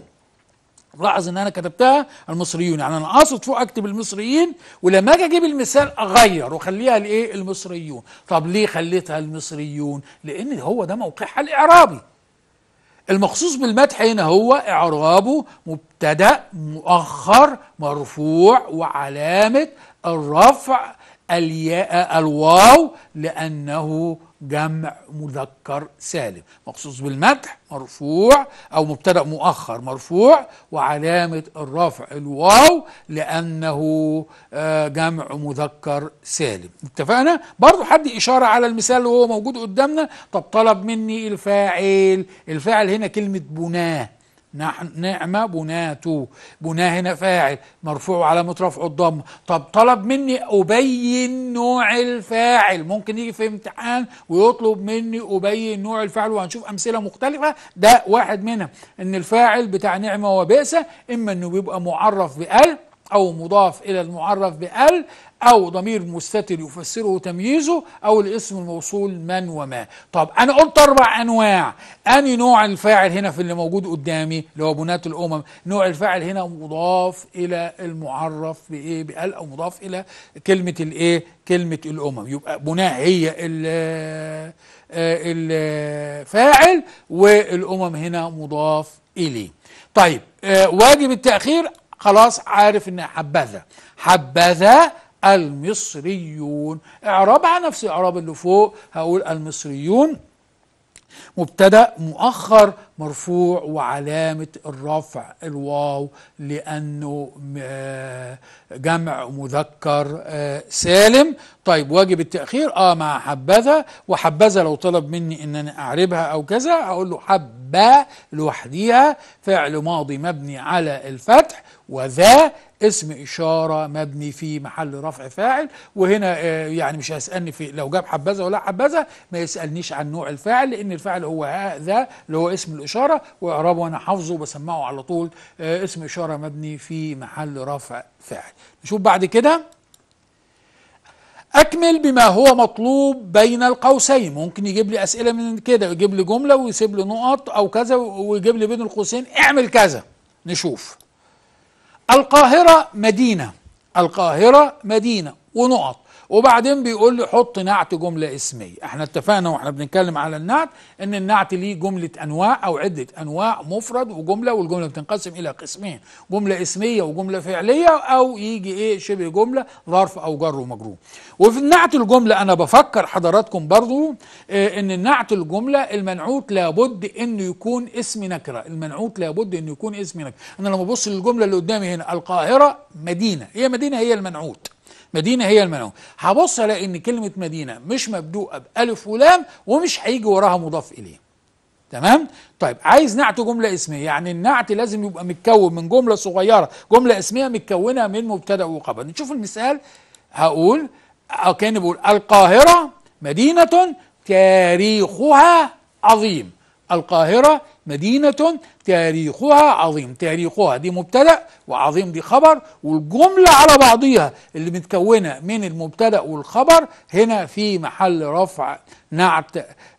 [SPEAKER 1] لاحظ ان انا كتبتها المصريون يعني انا قاصد فوق اكتب المصريين ولما اجي اجيب المثال اغير واخليها لايه المصريون طب ليه خليتها المصريون لان هو ده موقعها الاعرابي المخصوص بالمدح هنا هو اعرابه مبتدا مؤخر مرفوع وعلامه الرفع الياء الواو لانه جمع مذكر سالم مخصوص بالمدح مرفوع أو مبتدأ مؤخر مرفوع وعلامة الرفع الواو لأنه آه، جمع مذكر سالم اتفقنا برضو حد إشارة على المثال اللي هو موجود قدامنا طب طلب مني الفاعل الفاعل هنا كلمة بناه نحن نعمة بناة بناة هنا فاعل مرفوع على رفع الضم طب طلب مني أبين نوع الفاعل ممكن يجي في امتحان ويطلب مني أبين نوع الفاعل وهنشوف أمثلة مختلفة ده واحد منها إن الفاعل بتاع نعمة وبئسة إما إنه بيبقى معرف بأل أو مضاف إلى المعرف بأل أو ضمير مستتر يفسره تمييزه أو الاسم الموصول من وما طب أنا قلت أربع أنواع أني نوع الفاعل هنا في اللي موجود قدامي اللي هو بنات الأمم نوع الفاعل هنا مضاف إلى المعرف بإيه بأل أو مضاف إلى كلمة الإيه كلمة الأمم يبقى بناء هي آه، الفاعل والأمم هنا مضاف إليه طيب آه، واجب التأخير خلاص عارف إن حبذا حبذا المصريون اعراب على نفس الاعراب اللي فوق هقول المصريون مبتدا مؤخر مرفوع وعلامه الرفع الواو لانه آه، جمع مذكر آه، سالم طيب واجب التاخير اه مع حبذا وحبذا لو طلب مني ان انا اعربها او كذا اقول له حبه لوحديها فعل ماضي مبني على الفتح وذا اسم إشارة مبني في محل رفع فاعل وهنا آه، يعني مش هيسألني في لو جاب حبذا ولا حبذا ما يسألنيش عن نوع الفاعل لأن الفاعل هو هذا اللي هو اسم الإشارة وإعرابه أنا حافظه وبسمعه على طول آه، اسم إشارة مبني في محل رفع فاعل نشوف بعد كده اكمل بما هو مطلوب بين القوسين ممكن يجيب لي اسئله من كده يجيب لي جمله ويسيب لي نقط او كذا ويجيب لي بين القوسين اعمل كذا نشوف القاهرة مدينة القاهرة مدينة ونقط وبعدين بيقول لي حط نعت جمله اسميه احنا اتفقنا واحنا بنتكلم على النعت ان النعت ليه جمله انواع او عده انواع مفرد وجمله والجمله بتنقسم الى قسمين جمله اسميه وجمله فعليه او يجي ايه شبه جمله ظرف او جر ومجرور وفي النعت الجمله انا بفكر حضراتكم برضو اه ان النعت الجمله المنعوت لابد انه يكون اسم نكره المنعوت لابد انه يكون اسم نكره انا لما ببص للجمله اللي قدامي هنا القاهره مدينه هي مدينه هي المنعوت مدينه هي المنوي هبص الاقي ان كلمه مدينه مش مبدوءه بالف ولام ومش هيجي وراها مضاف اليه تمام طيب عايز نعت جمله اسميه يعني النعت لازم يبقى متكون من جمله صغيره جمله اسميه متكونه من مبتدا وخبر نشوف المثال هقول آه، كان بيقول القاهره مدينه تاريخها عظيم القاهره مدينة تاريخها عظيم تاريخها دي مبتدأ وعظيم دي خبر والجملة على بعضها اللي متكونة من المبتدأ والخبر هنا في محل رفع نعت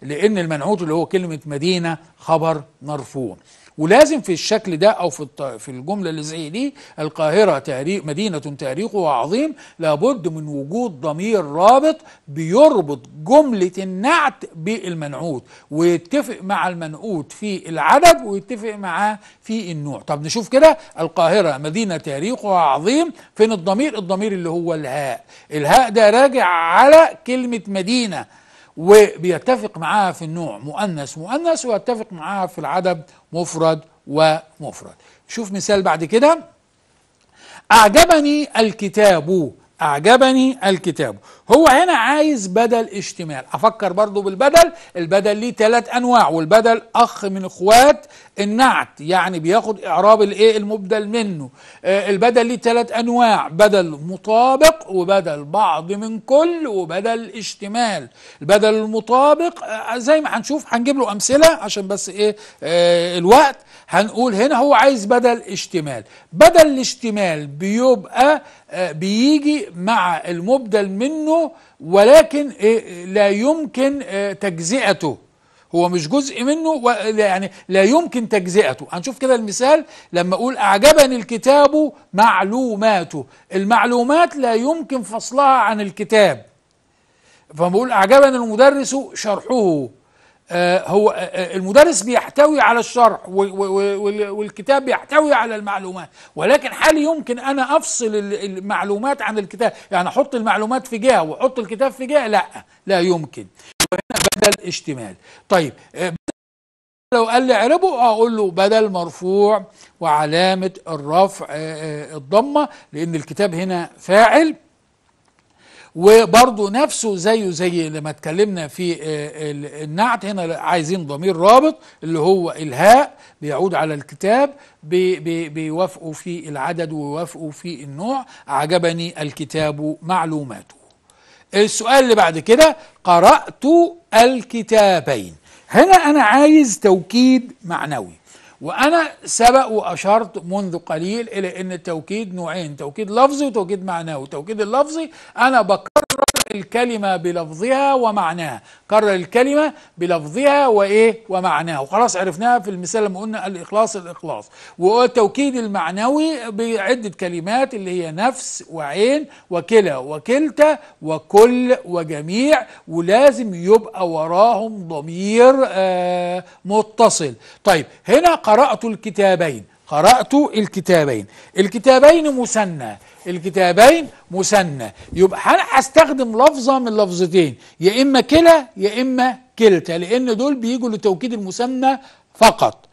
[SPEAKER 1] لأن المنعوت اللي هو كلمة مدينة خبر مرفوع ولازم في الشكل ده او في في الجمله اللي زي دي القاهره تاريخ مدينه تاريخها عظيم لابد من وجود ضمير رابط بيربط جمله النعت بالمنعوت ويتفق مع المنعوت في العدد ويتفق معاه في النوع طب نشوف كده القاهره مدينه تاريخها عظيم فين الضمير الضمير اللي هو الهاء الهاء ده راجع على كلمه مدينه وبيتفق معاها في النوع مؤنث مؤنث ويتفق معاها في العدد مفرد ومفرد شوف مثال بعد كده أعجبني الكتاب أعجبني الكتاب هو هنا عايز بدل اشتمال افكر برضو بالبدل البدل ليه ثلاث انواع والبدل اخ من اخوات النعت يعني بياخد اعراب الايه المبدل منه آه البدل ليه ثلاث انواع بدل مطابق وبدل بعض من كل وبدل اشتمال البدل المطابق آه زي ما هنشوف هنجيب له امثله عشان بس ايه آه الوقت هنقول هنا هو عايز بدل اشتمال بدل الاشتمال بيبقى آه بيجي مع المبدل منه ولكن آه، لا يمكن آه، تجزئته هو مش جزء منه يعني لا يمكن تجزئته هنشوف كده المثال لما اقول اعجبني الكتاب معلوماته المعلومات لا يمكن فصلها عن الكتاب فبقول اعجبني المدرس شرحه آه، هو آه، آه، المدرس بيحتوي على الشرح والكتاب بيحتوي على المعلومات ولكن هل يمكن انا افصل المعلومات عن الكتاب يعني احط المعلومات في جهه واحط الكتاب في جهه لا لا يمكن وهنا بدل اشتمال طيب لو قال لي اعربه اقول له بدل مرفوع وعلامه الرفع الضمه لان الكتاب هنا فاعل وبرضه نفسه زيه زي لما اتكلمنا في آه، النعت هنا عايزين ضمير رابط اللي هو الهاء بيعود على الكتاب بيوافقوا في العدد ويوافقوا في النوع اعجبني الكتاب معلوماته السؤال اللي بعد كده قرأت الكتابين هنا أنا عايز توكيد معنوي وأنا سبق وأشرت منذ قليل إلى أن التوكيد نوعين توكيد لفظي وتوكيد معناوي التوكيد اللفظي أنا بكرر الكلمة بلفظها ومعناها كرر الكلمة بلفظها وإيه ومعناها وخلاص عرفناها في المثال لما قلنا الإخلاص الإخلاص والتوكيد المعنوي بعدة كلمات اللي هي نفس وعين وكلا وكلتا وكل وجميع ولازم يبقى وراهم ضمير آه متصل طيب هنا قرأت الكتابين قرأت الكتابين الكتابين مثنى الكتابين مثنى يبقى أنا هستخدم لفظة من لفظتين يا إما كلا يا إما كلتا لأن دول بيجوا لتوكيد المثنى فقط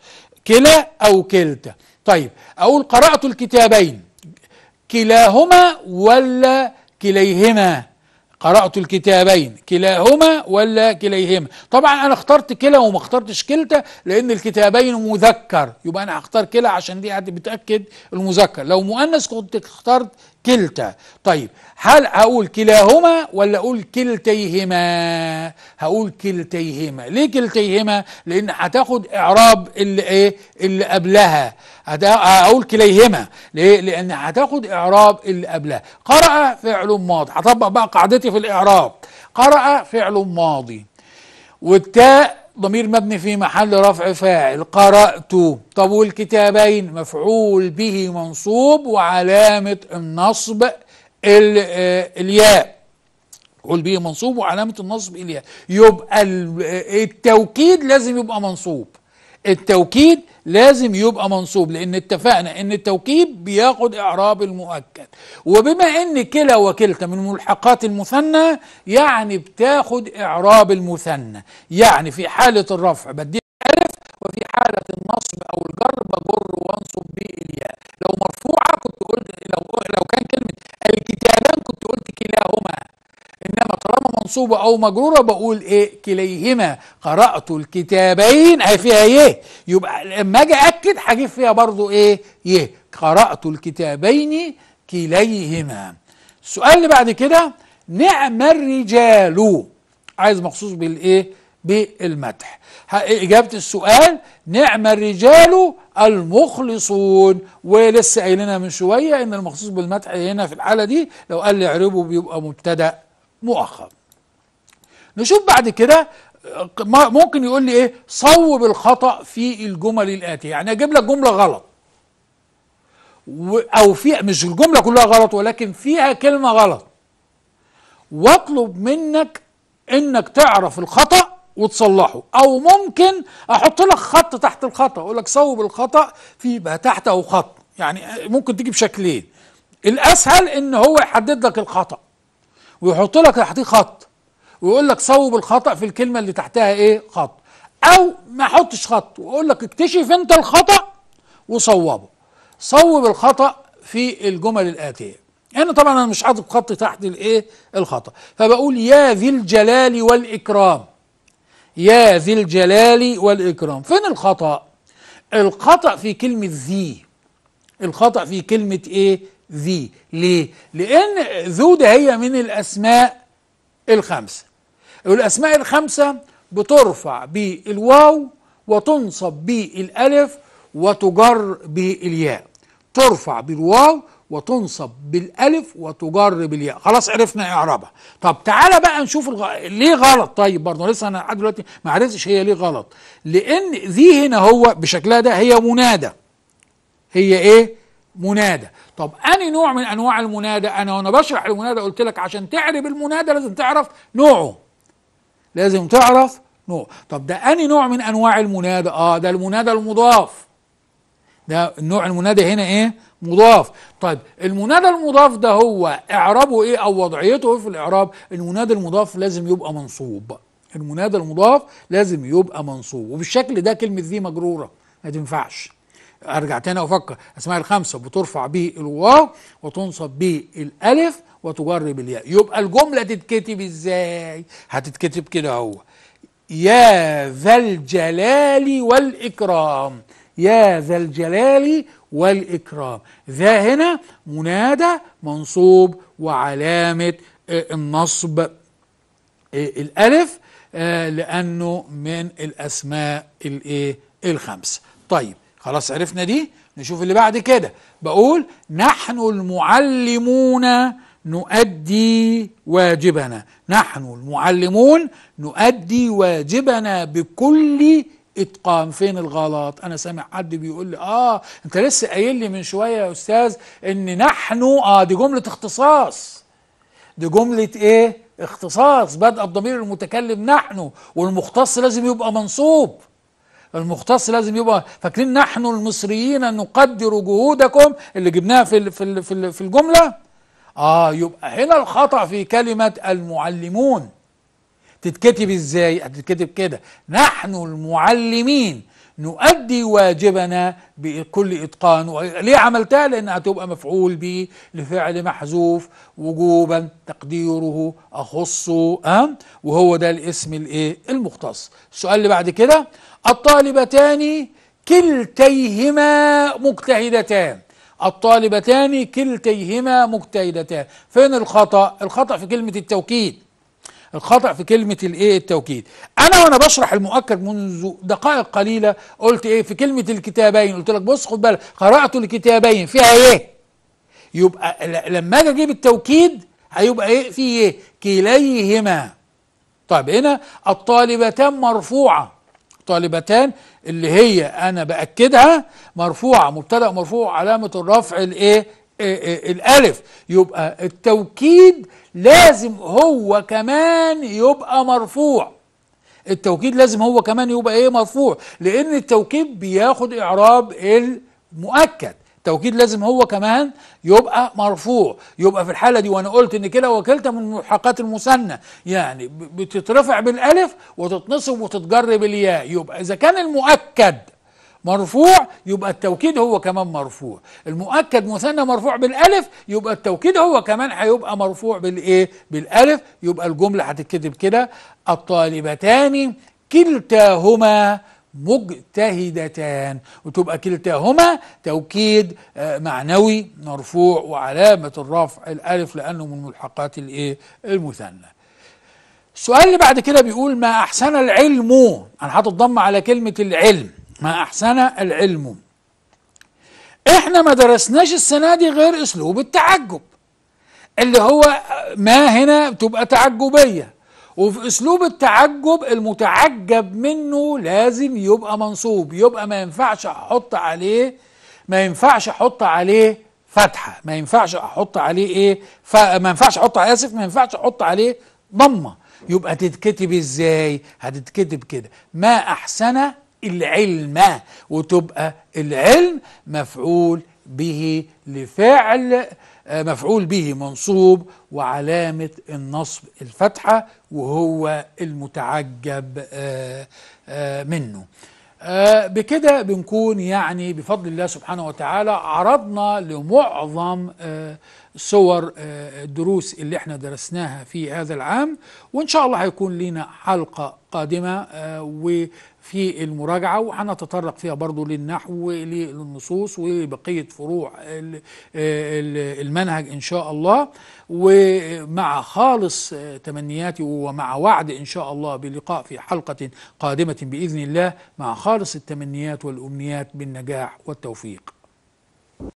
[SPEAKER 1] كلا أو كلتا طيب أقول قرأت الكتابين كلاهما ولا كليهما قرأت الكتابين كلاهما ولا كليهما طبعا أنا اخترت كلا وما اخترتش كلتا لأن الكتابين مذكر يبقى أنا هختار كلا عشان دي بتأكد المذكر لو مؤنث كنت اخترت كلتا طيب هل هقول كلاهما ولا اقول كلتيهما هقول كلتيهما ليه كلتيهما لان هتاخد اعراب اللي ايه اللي قبلها هقول كليهما ليه لان هتاخد اعراب اللي قبلها قرأ فعل ماضي هطبق بقى قاعدتي في الاعراب قرأ فعل ماضي والتاء ضمير مبني في محل رفع فاعل قرأت طب والكتابين مفعول به منصوب وعلامة النصب آه، الياء قول به منصوب وعلامة النصب الياء يبقى آه، التوكيد لازم يبقى منصوب التوكيد لازم يبقى منصوب لان اتفقنا ان التوكيد بياخد اعراب المؤكد وبما ان كلا وكلتا من ملحقات المثنى يعني بتاخد اعراب المثنى يعني في حاله الرفع بدي الف وفي حاله النصب او الجر بجر وانصب به الياء لو مرفوعه كنت قلت لو لو كان كلمه الكتابان كنت قلت كلاهما إنما طالما منصوبة أو مجرورة بقول إيه كليهما قرأت الكتابين اهي فيها ايه يبقى لما أجي أكد هجيب فيها برضو إيه ايه قرأت الكتابين كليهما السؤال اللي بعد كده نعم الرجال عايز مخصوص بالإيه بالمدح إجابة السؤال نعم الرجال المخلصون ولسه قايلينها من شوية إن المخصوص بالمدح هنا في الحالة دي لو قال لي اعربه بيبقى مبتدأ مؤخر نشوف بعد كده ممكن يقول لي ايه صوب الخطا في الجمل الاتيه يعني اجيب لك جمله غلط او في مش الجمله كلها غلط ولكن فيها كلمه غلط واطلب منك انك تعرف الخطا وتصلحه او ممكن احط لك خط تحت الخطا اقول لك صوب الخطا في بقى تحت او خط يعني ممكن تيجي بشكلين الاسهل ان هو يحدد لك الخطا ويحط لك تحتيه خط ويقول لك صوب الخطأ في الكلمة اللي تحتها ايه خط او ما حطش خط ويقول لك اكتشف انت الخطأ وصوبه صوب الخطأ في الجمل الآتية انا يعني طبعا انا مش حاطط خط تحت الايه الخطأ فبقول يا ذي الجلال والإكرام يا ذي الجلال والإكرام فين الخطأ الخطأ في كلمة ذي الخطأ في كلمة ايه ذي ليه؟ لأن ذو ده هي من الأسماء الخمسة والأسماء الخمسة بترفع بالواو وتنصب بالألف وتجر بالياء ترفع بالواو وتنصب بالالف وتجر بالياء خلاص عرفنا اعرابها طب تعالى بقى نشوف الغ... ليه غلط طيب برضه لسه انا لحد دلوقتي ما عرفتش هي ليه غلط لان ذي هنا هو بشكلها ده هي منادى هي ايه منادى طب أني نوع من أنواع المنادى أنا وأنا بشرح المنادى قلت لك عشان تعرف المنادى لازم تعرف نوعه لازم تعرف نوع طب ده أني نوع من أنواع المنادى آه ده المنادى المضاف ده النوع المنادى هنا إيه مضاف طيب المنادى المضاف ده هو إعرابه إيه أو وضعيته إيه في الإعراب المنادى المضاف لازم يبقى منصوب المنادى المضاف لازم يبقى منصوب وبالشكل ده كلمة ذي مجرورة ما تنفعش ارجع تاني افكر اسماء الخمسه بترفع به الواو وتنصب به الالف وتجر بالياء يبقى الجمله تتكتب ازاي هتتكتب كده اهو يا ذا الجلال والاكرام يا ذا الجلال والاكرام ذا هنا منادى منصوب وعلامه آه، النصب آه، الالف آه، لانه من الاسماء الايه الخمسه طيب خلاص عرفنا دي نشوف اللي بعد كده بقول نحن المعلمون نؤدي واجبنا نحن المعلمون نؤدي واجبنا بكل اتقان فين الغلط انا سامع حد بيقول لي اه انت لسه قايل لي من شويه يا استاذ ان نحن اه دي جمله اختصاص دي جمله ايه اختصاص بدأ الضمير المتكلم نحن والمختص لازم يبقى منصوب المختص لازم يبقى فاكرين نحن المصريين نقدر جهودكم اللي جبناها في في في الجمله اه يبقى هنا الخطا في كلمه المعلمون تتكتب ازاي هتتكتب كده نحن المعلمين نؤدي واجبنا بكل اتقان ليه عملتها لانها هتبقى مفعول به لفعل محذوف وجوبا تقديره اخصه أه؟ وهو ده الاسم الايه المختص السؤال اللي بعد كده الطالبتان كلتيهما مجتهدتان الطالبتان كلتيهما مجتهدتان فين الخطأ؟ الخطأ في كلمة التوكيد الخطأ في كلمة الايه التوكيد انا وانا بشرح المؤكد منذ دقائق قليلة قلت ايه في كلمة الكتابين قلت لك بص خد بالك قرأت الكتابين فيها ايه يبقى لما اجي اجيب التوكيد هيبقى ايه في ايه كليهما طيب هنا الطالبتان مرفوعة طالبتان اللي هي انا باكدها مرفوعه مبتدا مرفوع علامه الرفع الايه إيه، إيه، الالف يبقى التوكيد لازم هو كمان يبقى مرفوع التوكيد لازم هو كمان يبقى ايه مرفوع لان التوكيد بياخد اعراب المؤكد التوكيد لازم هو كمان يبقى مرفوع يبقى في الحالة دي وأنا قلت إن كلا وكلتا من ملحقات المثنى يعني بتترفع بالألف وتتنصب وتتجر بالياء يبقى إذا كان المؤكد مرفوع يبقى التوكيد هو كمان مرفوع المؤكد مثنى مرفوع بالالف يبقى التوكيد هو كمان هيبقى مرفوع بالايه بالالف يبقى الجمله هتتكتب كده الطالبتان كلتاهما مجتهدتان وتبقى كلتاهما توكيد آه، معنوي مرفوع وعلامة الرفع الألف لأنه من ملحقات الإيه المثنى السؤال اللي بعد كده بيقول ما أحسن العلم أنا حاطط ضم على كلمة العلم ما أحسن العلم إحنا ما درسناش السنة دي غير أسلوب التعجب اللي هو آه، ما هنا تبقى تعجبية وفي اسلوب التعجب المتعجب منه لازم يبقى منصوب يبقى ما ينفعش احط عليه ما ينفعش احط عليه فتحه ما ينفعش احط عليه ايه ف... ما ينفعش احط اسف ما ينفعش احط عليه ضمه يبقى تتكتب ازاي هتتكتب كده ما احسن العلم وتبقى العلم مفعول به لفعل آه، مفعول به منصوب وعلامة النصب الفتحة وهو المتعجب آه، آه، منه بكده بنكون يعني بفضل الله سبحانه وتعالى عرضنا لمعظم صور الدروس اللي احنا درسناها في هذا العام وان شاء الله هيكون لنا حلقة قادمة و في المراجعة وهنتطرق فيها برضو للنحو وللنصوص وبقية فروع المنهج إن شاء الله ومع خالص تمنياتي ومع وعد إن شاء الله بلقاء في حلقة قادمة بإذن الله مع خالص التمنيات والأمنيات بالنجاح والتوفيق